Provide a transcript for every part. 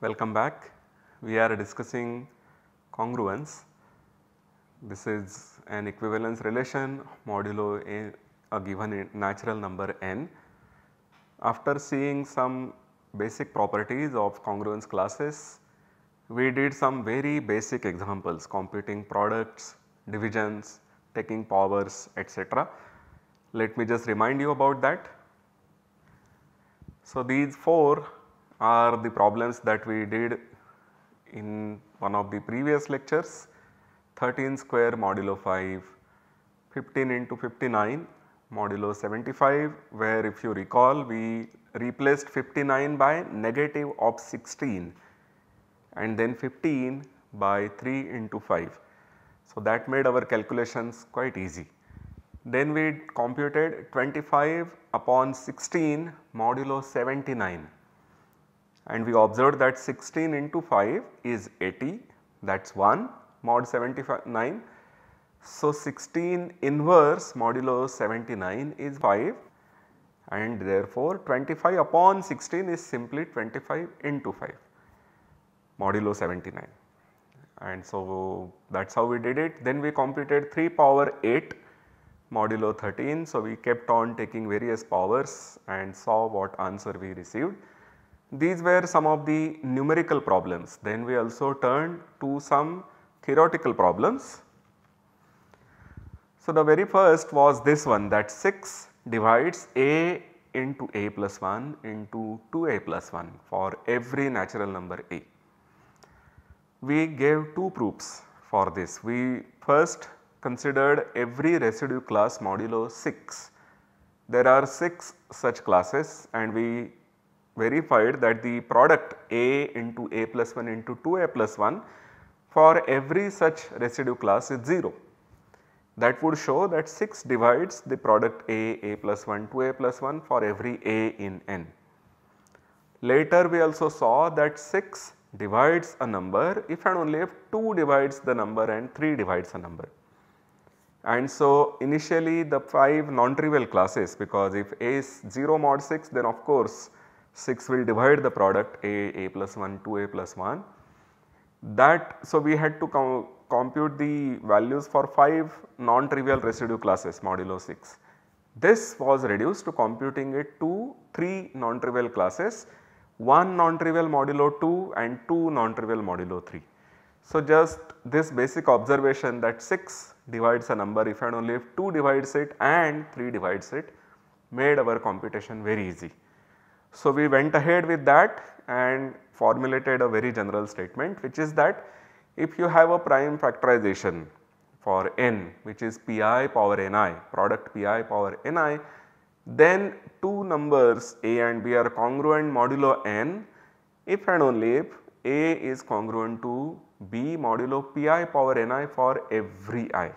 Welcome back. We are discussing congruence. This is an equivalence relation modulo a, a, given natural number n. After seeing some basic properties of congruence classes, we did some very basic examples computing products, divisions, taking powers etc. Let me just remind you about that. So, these 4 are the problems that we did in one of the previous lectures 13 square modulo 5, 15 into 59 modulo 75 where if you recall we replaced 59 by negative of 16 and then 15 by 3 into 5. So, that made our calculations quite easy. Then we computed 25 upon 16 modulo 79 and we observed that 16 into 5 is 80 that is 1 mod 79. So, 16 inverse modulo 79 is 5 and therefore, 25 upon 16 is simply 25 into 5 modulo 79 and so that is how we did it. Then we computed 3 power 8 modulo 13. So, we kept on taking various powers and saw what answer we received. These were some of the numerical problems. Then we also turned to some theoretical problems. So, the very first was this one that 6 divides a into a plus 1 into 2a plus 1 for every natural number a. We gave two proofs for this. We first considered every residue class modulo 6. There are 6 such classes and we verified that the product A into A plus 1 into 2A plus 1 for every such residue class is 0. That would show that 6 divides the product A, A plus 1, 2A plus 1 for every A in N. Later we also saw that 6 divides a number if and only if 2 divides the number and 3 divides a number. And so initially the 5 non-trivial classes because if A is 0 mod 6 then of course 6 will divide the product A, A plus 1, 2A plus 1. That so we had to com compute the values for 5 non-trivial residue classes modulo 6. This was reduced to computing it to 3 non-trivial classes, 1 non-trivial modulo 2 and 2 non-trivial modulo 3. So just this basic observation that 6 divides a number if and only if 2 divides it and 3 divides it made our computation very easy. So, we went ahead with that and formulated a very general statement which is that if you have a prime factorization for n which is pi power ni product pi power ni then two numbers a and b are congruent modulo n if and only if a is congruent to b modulo pi power ni for every i.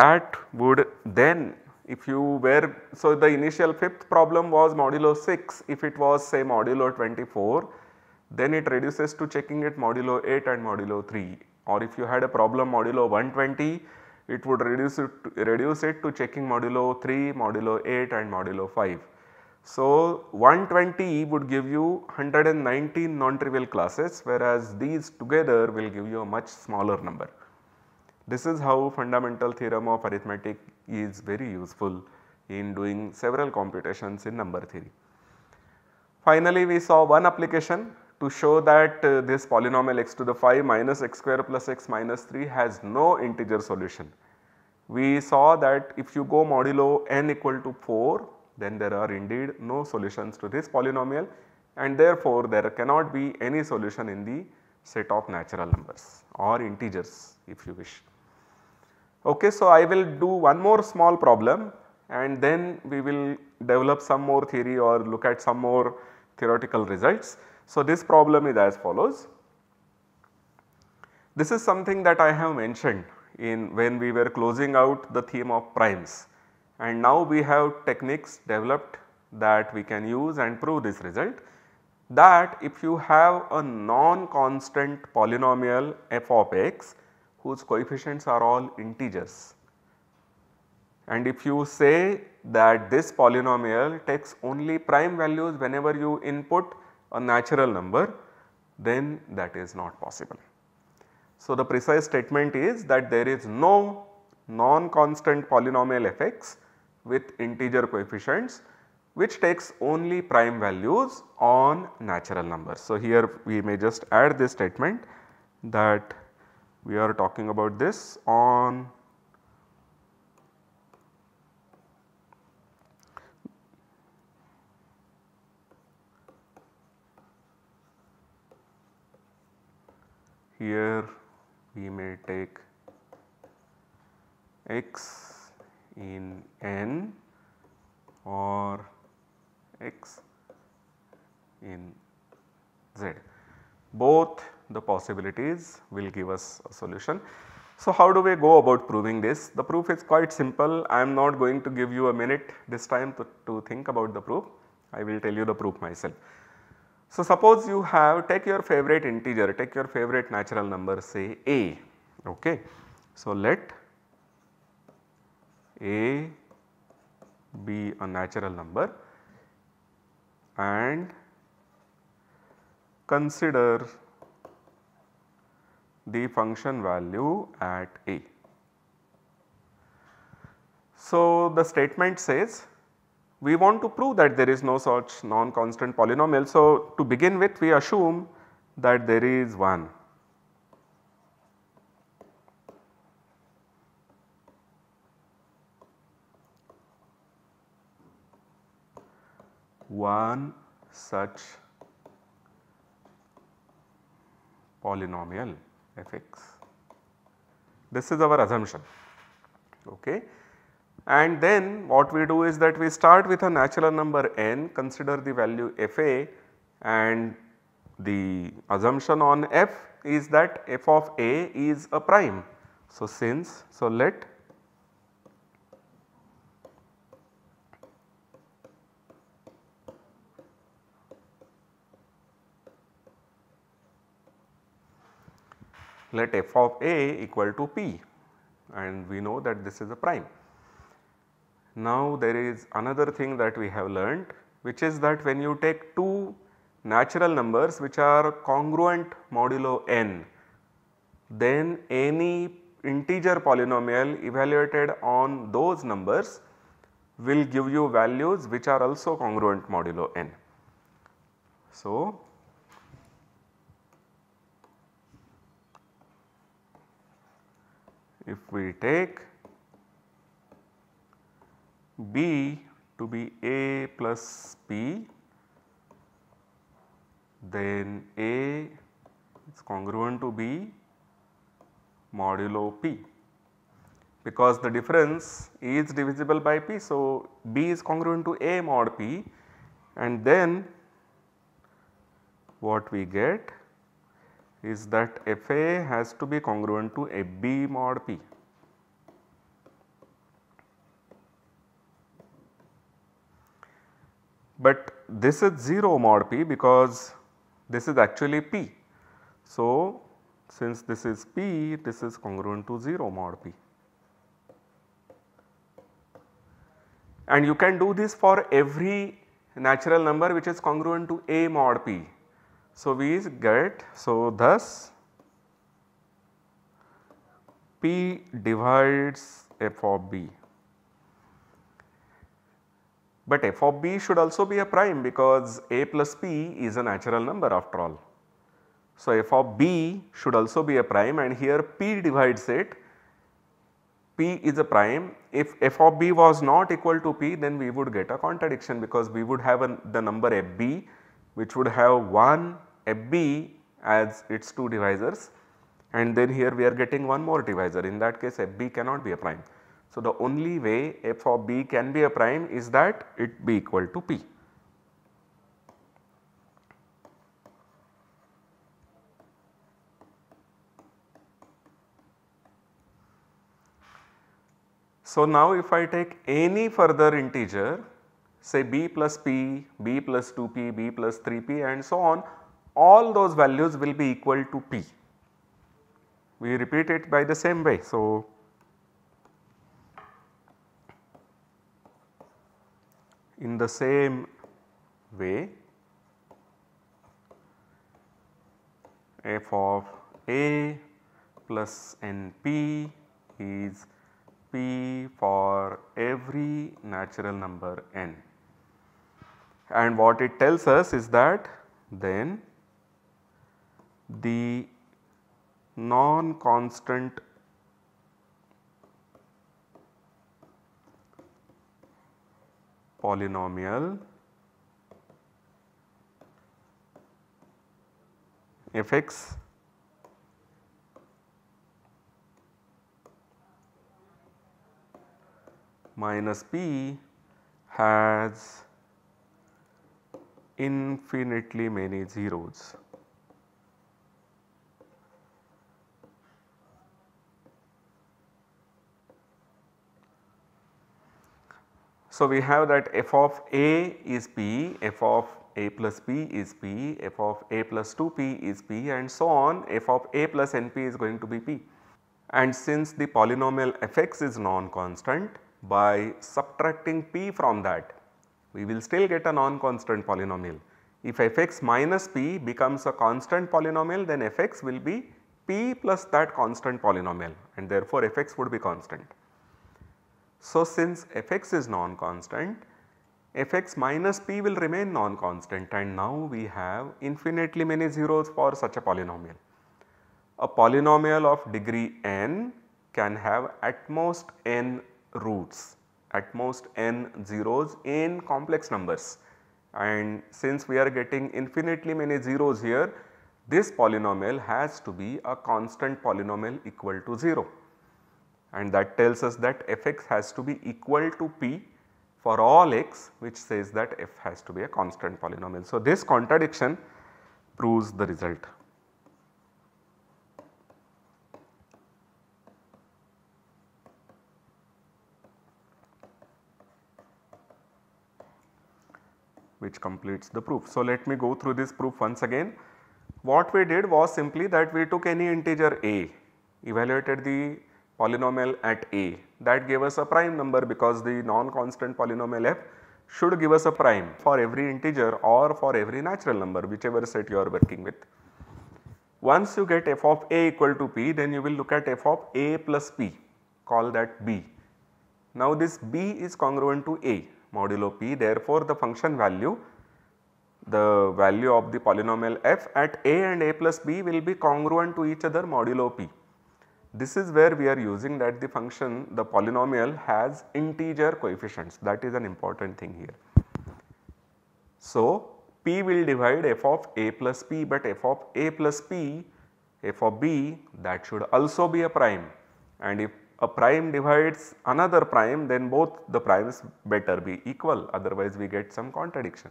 That would then if you were so the initial fifth problem was modulo 6 if it was say modulo 24 then it reduces to checking it modulo 8 and modulo 3 or if you had a problem modulo 120 it would reduce it to, reduce it to checking modulo 3 modulo 8 and modulo 5 so 120 would give you 119 non trivial classes whereas these together will give you a much smaller number this is how fundamental theorem of arithmetic is very useful in doing several computations in number theory. Finally, we saw one application to show that uh, this polynomial x to the 5 minus x square plus x minus 3 has no integer solution. We saw that if you go modulo n equal to 4 then there are indeed no solutions to this polynomial and therefore there cannot be any solution in the set of natural numbers or integers if you wish. Okay, so I will do one more small problem and then we will develop some more theory or look at some more theoretical results. So, this problem is as follows. This is something that I have mentioned in when we were closing out the theme of primes and now we have techniques developed that we can use and prove this result that if you have a non-constant polynomial f of x whose coefficients are all integers. And if you say that this polynomial takes only prime values whenever you input a natural number, then that is not possible. So, the precise statement is that there is no non-constant polynomial fx with integer coefficients which takes only prime values on natural numbers. So, here we may just add this statement that we are talking about this on here we may take x in n or x in z. Both the possibilities will give us a solution. So, how do we go about proving this? The proof is quite simple. I am not going to give you a minute this time to, to think about the proof. I will tell you the proof myself. So, suppose you have take your favorite integer, take your favorite natural number say a. Okay. So, let a be a natural number and consider the function value at a. So, the statement says we want to prove that there is no such non-constant polynomial. So, to begin with we assume that there is one. one such polynomial. Fx. This is our assumption. Okay. And then what we do is that we start with a natural number n, consider the value Fa and the assumption on f is that f of a is a prime. So, since, so let let f of a equal to p and we know that this is a prime. Now there is another thing that we have learned which is that when you take two natural numbers which are congruent modulo n then any integer polynomial evaluated on those numbers will give you values which are also congruent modulo n. So, if we take B to be A plus P then A is congruent to B modulo P because the difference is divisible by P. So, B is congruent to A mod P and then what we get is that FA has to be congruent to FB mod P. But this is 0 mod P because this is actually P. So, since this is P, this is congruent to 0 mod P. And you can do this for every natural number which is congruent to A mod P. So, we get so thus P divides f of b. But f of b should also be a prime because a plus p is a natural number after all. So, f of b should also be a prime and here p divides it, p is a prime. If f of b was not equal to p then we would get a contradiction because we would have the number f b which would have 1, FB as its 2 divisors and then here we are getting one more divisor in that case FB cannot be a prime. So, the only way f of B can be a prime is that it be equal to P. So, now if I take any further integer say b plus p, b plus 2p, b plus 3p and so on all those values will be equal to P. We repeat it by the same way. So, in the same way f of a plus np is p for every natural number n and what it tells us is that then the non-constant polynomial f x minus p has infinitely many zeros. So, we have that f of a is p, f of a plus p is p, f of a plus 2p is p and so on f of a plus np is going to be p. And since the polynomial fx is non-constant by subtracting p from that we will still get a non-constant polynomial. If fx minus p becomes a constant polynomial then fx will be p plus that constant polynomial and therefore fx would be constant. So, since fx is non-constant, fx minus p will remain non-constant and now we have infinitely many zeros for such a polynomial. A polynomial of degree n can have at most n roots, at most n zeros in complex numbers and since we are getting infinitely many zeros here, this polynomial has to be a constant polynomial equal to 0 and that tells us that fx has to be equal to p for all x which says that f has to be a constant polynomial. So, this contradiction proves the result. which completes the proof. So, let me go through this proof once again. What we did was simply that we took any integer a, evaluated the polynomial at A that gave us a prime number because the non-constant polynomial f should give us a prime for every integer or for every natural number whichever set you are working with. Once you get f of a equal to p then you will look at f of a plus p call that b. Now this b is congruent to a modulo p therefore the function value the value of the polynomial f at a and a plus b will be congruent to each other modulo p. This is where we are using that the function the polynomial has integer coefficients that is an important thing here. So, p will divide f of a plus p but f of a plus p f of b that should also be a prime and if a prime divides another prime then both the primes better be equal otherwise we get some contradiction.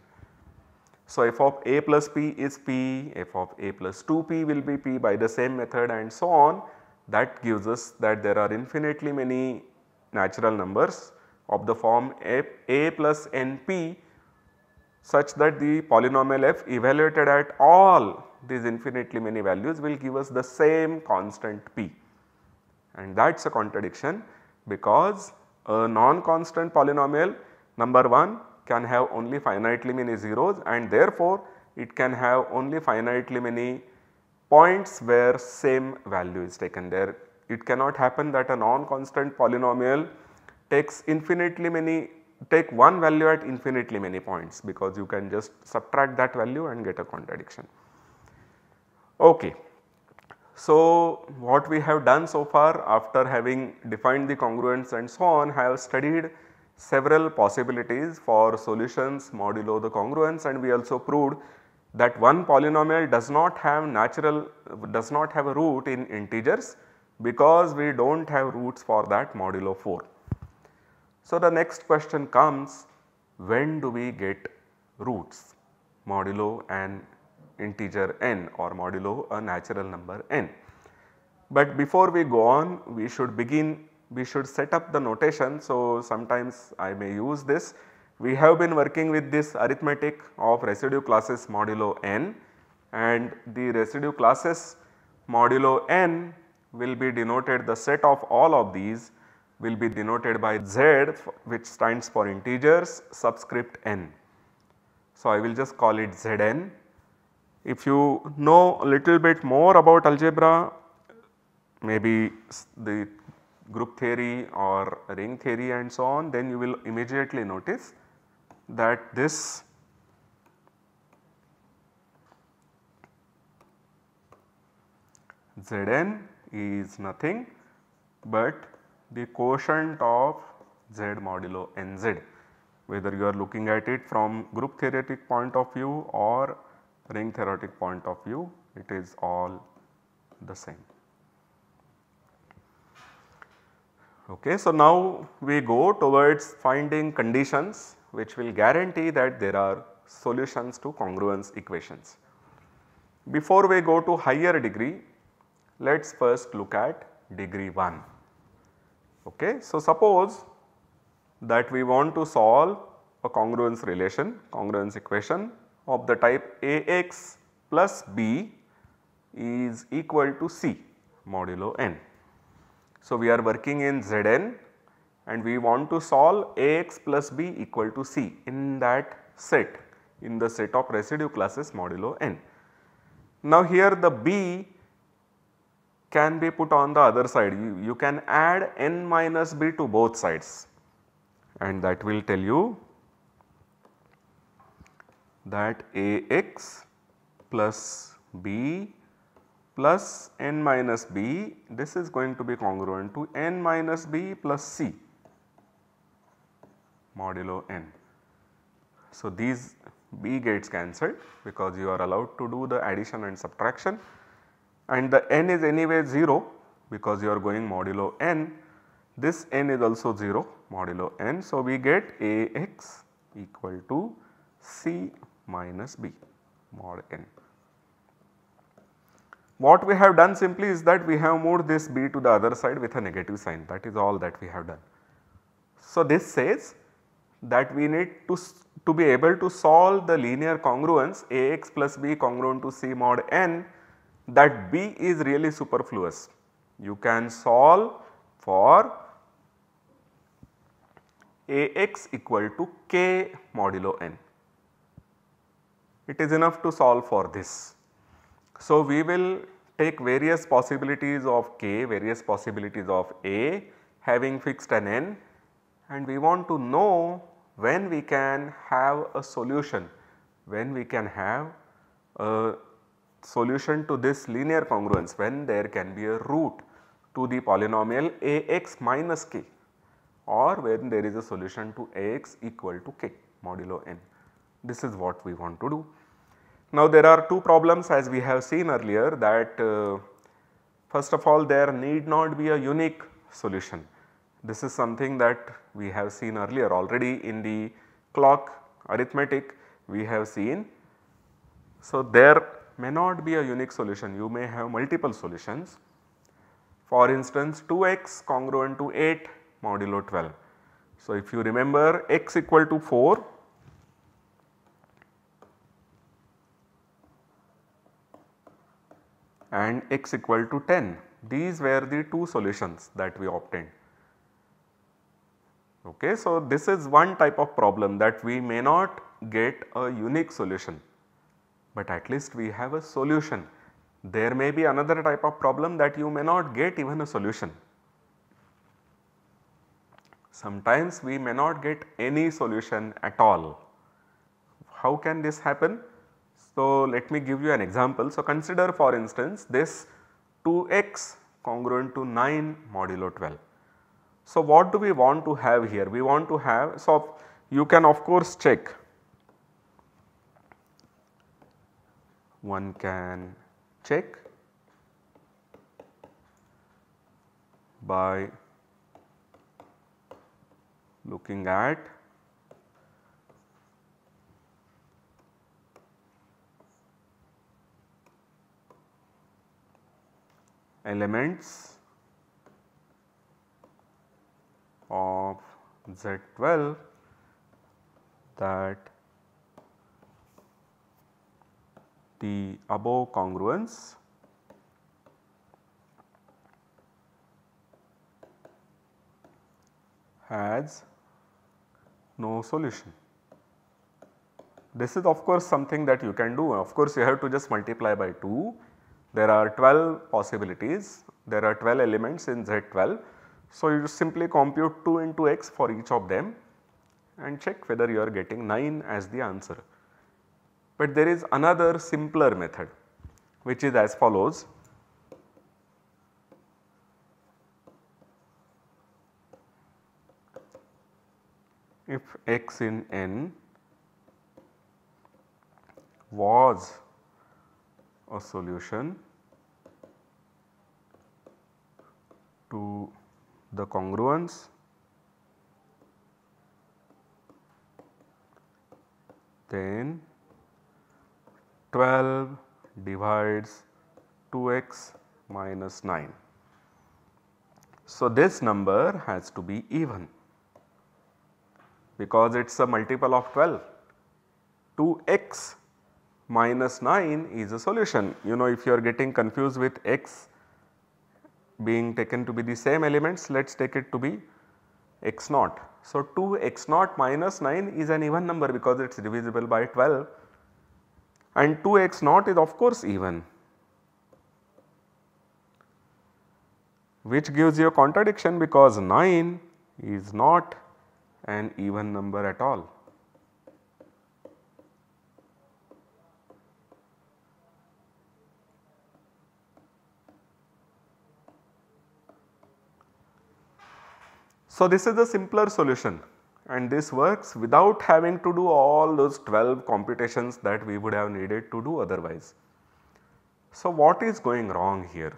So, f of a plus p is p, f of a plus 2p will be p by the same method and so on that gives us that there are infinitely many natural numbers of the form a, a plus np such that the polynomial f evaluated at all these infinitely many values will give us the same constant p and that is a contradiction because a non-constant polynomial number 1 can have only finitely many zeros and therefore it can have only finitely many points where same value is taken there. It cannot happen that a non-constant polynomial takes infinitely many take one value at infinitely many points because you can just subtract that value and get a contradiction. Okay. So, what we have done so far after having defined the congruence and so on have studied several possibilities for solutions modulo the congruence and we also proved that one polynomial does not have natural, does not have a root in integers because we do not have roots for that modulo 4. So, the next question comes when do we get roots modulo an integer n or modulo a natural number n. But before we go on we should begin we should set up the notation. So, sometimes I may use this we have been working with this arithmetic of residue classes modulo n and the residue classes modulo n will be denoted the set of all of these will be denoted by z which stands for integers subscript n. So, I will just call it zn. If you know a little bit more about algebra maybe the group theory or ring theory and so on then you will immediately notice that this Zn is nothing but the quotient of Z modulo Nz whether you are looking at it from group theoretic point of view or ring theoretic point of view it is all the same. Okay, so now we go towards finding conditions which will guarantee that there are solutions to congruence equations. Before we go to higher degree, let us first look at degree 1. Okay. So, suppose that we want to solve a congruence relation, congruence equation of the type Ax plus b is equal to c modulo n. So, we are working in Zn and we want to solve Ax plus b equal to c in that set in the set of residue classes modulo n. Now here the b can be put on the other side you, you can add n minus b to both sides and that will tell you that Ax plus b plus n minus b this is going to be congruent to n minus b plus c modulo n. So, these b gets cancelled because you are allowed to do the addition and subtraction and the n is anyway 0 because you are going modulo n this n is also 0 modulo n. So, we get Ax equal to C minus B mod n. What we have done simply is that we have moved this B to the other side with a negative sign that is all that we have done. So, this says that we need to, to be able to solve the linear congruence Ax plus b congruent to C mod n that b is really superfluous. You can solve for Ax equal to k modulo n. It is enough to solve for this. So, we will take various possibilities of k, various possibilities of A having fixed an n and we want to know when we can have a solution, when we can have a solution to this linear congruence, when there can be a root to the polynomial Ax minus k or when there is a solution to Ax equal to k modulo n. This is what we want to do. Now there are two problems as we have seen earlier that uh, first of all there need not be a unique solution this is something that we have seen earlier already in the clock arithmetic we have seen. So, there may not be a unique solution you may have multiple solutions. For instance 2x congruent to 8 modulo 12. So, if you remember x equal to 4 and x equal to 10 these were the two solutions that we obtained. Okay. So, this is one type of problem that we may not get a unique solution, but at least we have a solution. There may be another type of problem that you may not get even a solution. Sometimes we may not get any solution at all. How can this happen? So, let me give you an example. So, consider for instance this 2x congruent to 9 modulo 12. So, what do we want to have here? We want to have, so you can of course check one can check by looking at elements of Z12 that the above congruence has no solution. This is of course something that you can do of course you have to just multiply by 2. There are 12 possibilities, there are 12 elements in Z12 so, you simply compute 2 into x for each of them and check whether you are getting 9 as the answer. But there is another simpler method which is as follows. If x in n was a solution to the congruence then 12 divides 2x minus 9. So, this number has to be even because it is a multiple of 12. 2x minus 9 is a solution. You know if you are getting confused with x being taken to be the same elements let us take it to be x naught. So, 2 x naught minus 9 is an even number because it is divisible by 12 and 2 x naught is of course even which gives you a contradiction because 9 is not an even number at all. So, this is a simpler solution and this works without having to do all those 12 computations that we would have needed to do otherwise. So, what is going wrong here?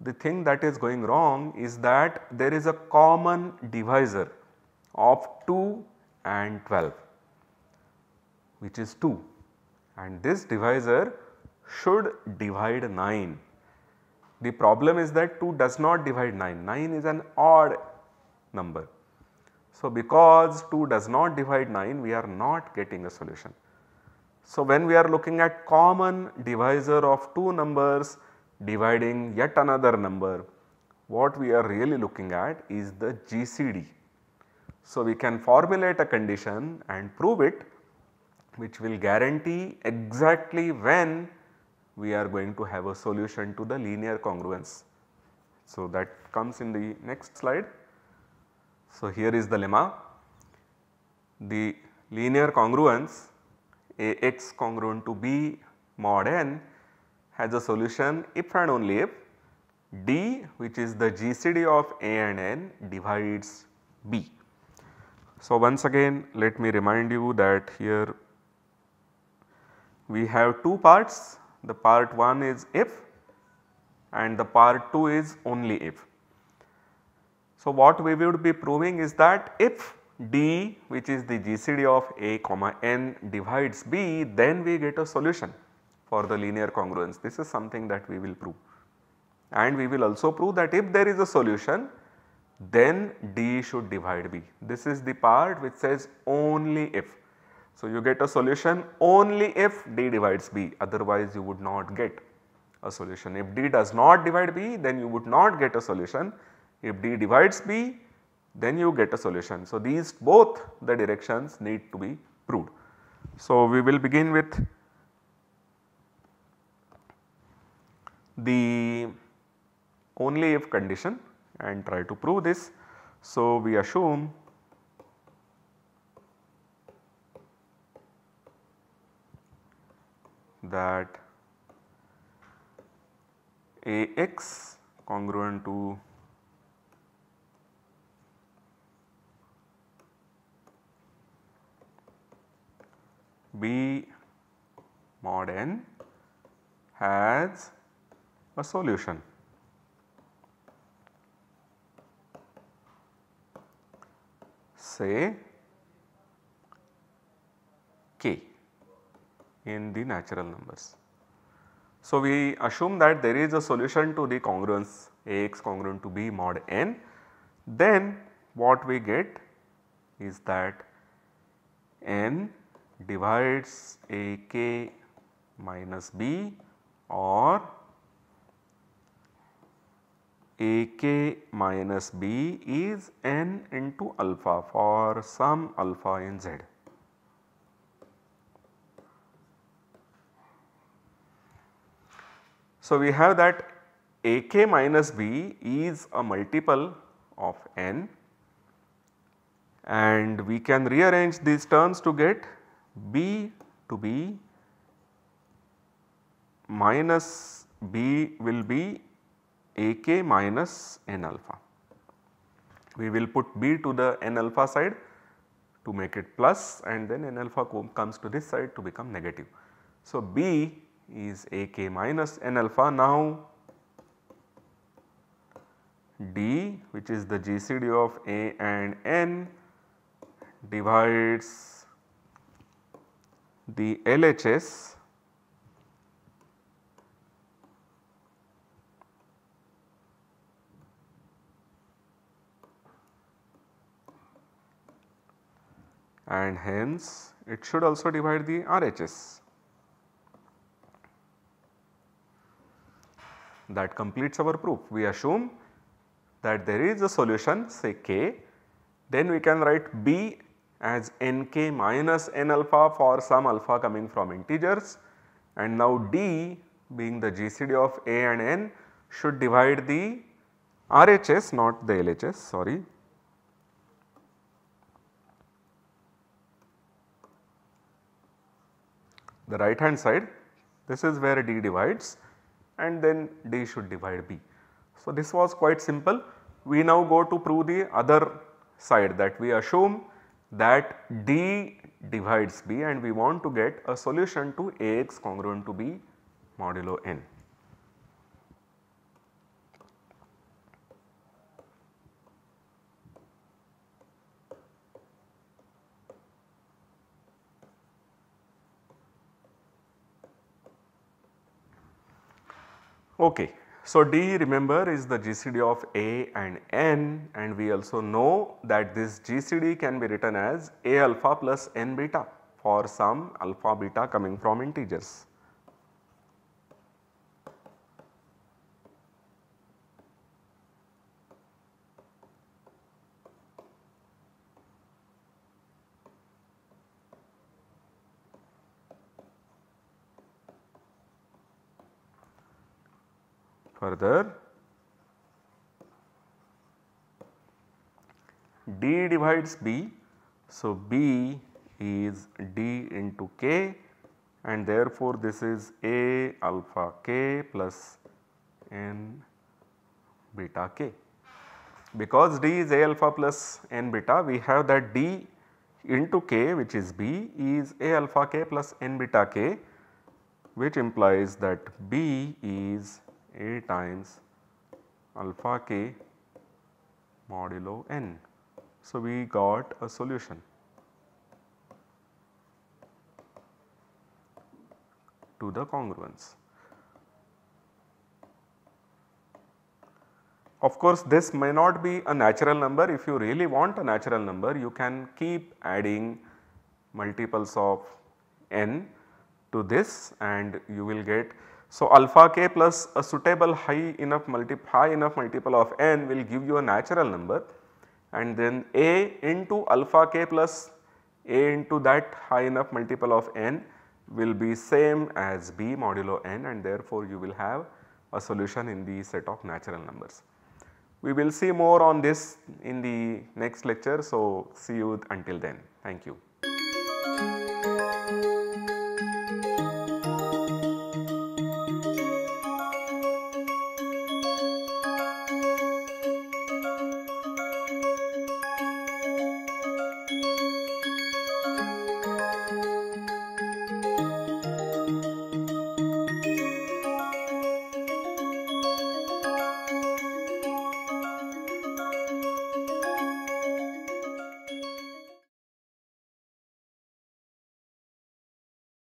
The thing that is going wrong is that there is a common divisor of 2 and 12 which is 2 and this divisor should divide 9. The problem is that 2 does not divide 9, 9 is an odd number. So, because 2 does not divide 9 we are not getting a solution. So, when we are looking at common divisor of 2 numbers dividing yet another number what we are really looking at is the GCD. So, we can formulate a condition and prove it which will guarantee exactly when we are going to have a solution to the linear congruence. So, that comes in the next slide. So, here is the lemma. The linear congruence A x congruent to B mod n has a solution if and only if D which is the GCD of A and N divides B. So, once again let me remind you that here we have two parts the part 1 is if and the part 2 is only if. So, what we would be proving is that if D which is the GCD of A comma N divides B then we get a solution for the linear congruence. This is something that we will prove and we will also prove that if there is a solution then D should divide B. This is the part which says only if. So, you get a solution only if D divides B otherwise you would not get a solution. If D does not divide B then you would not get a solution if D divides B then you get a solution. So, these both the directions need to be proved. So, we will begin with the only if condition and try to prove this. So, we assume that A x congruent to B mod n has a solution. say k in the natural numbers. So, we assume that there is a solution to the congruence Ax congruent to B mod n then what we get is that n divides a k minus b or a k minus b is n into alpha for some alpha in z. So, we have that a k minus b is a multiple of n and we can rearrange these terms to get b to B minus b will be a k minus n alpha. We will put b to the n alpha side to make it plus and then n alpha comes to this side to become negative. So, b is a k minus n alpha now d which is the GCD of a and n divides the LHS and hence it should also divide the RHS. That completes our proof. We assume that there is a solution say K, then we can write B as nk minus n alpha for some alpha coming from integers and now d being the GCD of a and n should divide the RHS not the LHS sorry. The right hand side this is where d divides and then d should divide b. So, this was quite simple we now go to prove the other side that we assume that D divides B and we want to get a solution to Ax congruent to B modulo n. Okay, so D remember is the GCD of A and N and we also know that this GCD can be written as A alpha plus N beta for some alpha beta coming from integers. further D divides B. So, B is D into K and therefore, this is A alpha K plus N beta K. Because D is A alpha plus N beta we have that D into K which is B is A alpha K plus N beta K which implies that B is a times alpha k modulo n. So, we got a solution. to the congruence. Of course, this may not be a natural number if you really want a natural number you can keep adding multiples of n to this and you will get so, alpha k plus a suitable high enough multiple high enough multiple of n will give you a natural number and then a into alpha k plus a into that high enough multiple of n will be same as b modulo n and therefore, you will have a solution in the set of natural numbers. We will see more on this in the next lecture. So, see you until then. Thank you.